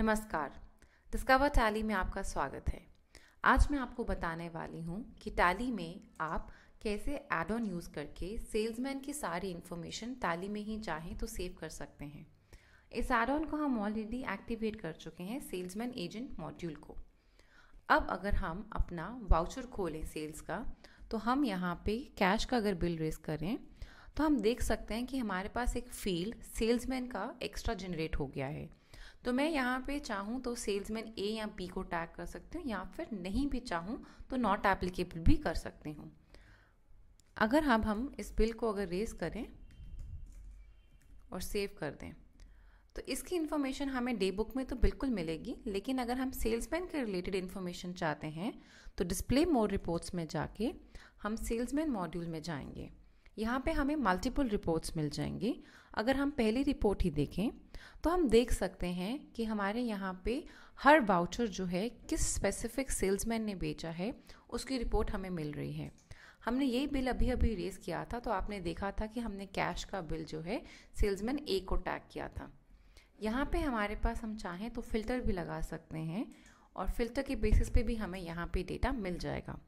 नमस्कार discover tally में आपका स्वागत है आज मैं आपको बताने वाली हूँ कि टैली में आप कैसे एड ऑन यूज़ करके सेल्समैन की सारी इन्फॉर्मेशन टैली में ही चाहें तो सेव कर सकते हैं इस एड ऑन को हम ऑलरेडी एक्टिवेट कर चुके हैं सेल्समैन एजेंट मॉड्यूल को अब अगर हम अपना वाउचर खोलें सेल्स का तो हम यहाँ पे कैश का अगर बिल रेस करें तो हम देख सकते हैं कि हमारे पास एक फील्ड सेल्समैन का एक्स्ट्रा जनरेट हो गया है तो मैं यहाँ पे चाहूँ तो सेल्समैन ए या बी को टैग कर सकती हूँ या फिर नहीं भी चाहूँ तो नॉट एप्लीकेबल भी कर सकती हूँ अगर हम हम इस बिल को अगर रेज करें और सेव कर दें तो इसकी इन्फॉर्मेशन हमें डे बुक में तो बिल्कुल मिलेगी लेकिन अगर हम सेल्समैन के रिलेटेड इन्फॉर्मेशन चाहते हैं तो डिस्प्ले मोड रिपोर्ट्स में जाके हम सेल्समैन मॉड्यूल में जाएंगे यहाँ पे हमें मल्टीपल रिपोर्ट्स मिल जाएंगी अगर हम पहली रिपोर्ट ही देखें तो हम देख सकते हैं कि हमारे यहाँ पे हर वाउचर जो है किस स्पेसिफिक सेल्समैन ने बेचा है उसकी रिपोर्ट हमें मिल रही है हमने यही बिल अभी अभी रेस किया था तो आपने देखा था कि हमने कैश का बिल जो है सेल्समैन ए को टैग किया था यहाँ पे हमारे पास हम चाहें तो फ़िल्टर भी लगा सकते हैं और फ़िल्टर के बेसिस पे भी हमें यहाँ पे डेटा मिल जाएगा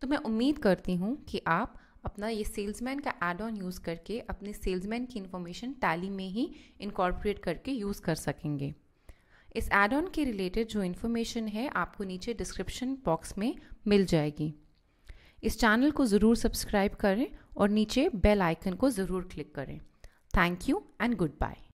तो मैं उम्मीद करती हूँ कि आप अपना ये सेल्समैन का एड ऑन यूज़ करके अपने सेल्समैन की इन्फॉर्मेशन टैली में ही इनकॉर्पोरेट करके यूज़ कर सकेंगे इस एड ऑन के रिलेटेड जो इन्फॉर्मेशन है आपको नीचे डिस्क्रिप्शन बॉक्स में मिल जाएगी इस चैनल को ज़रूर सब्सक्राइब करें और नीचे बेल आइकन को ज़रूर क्लिक करें thank you and good bye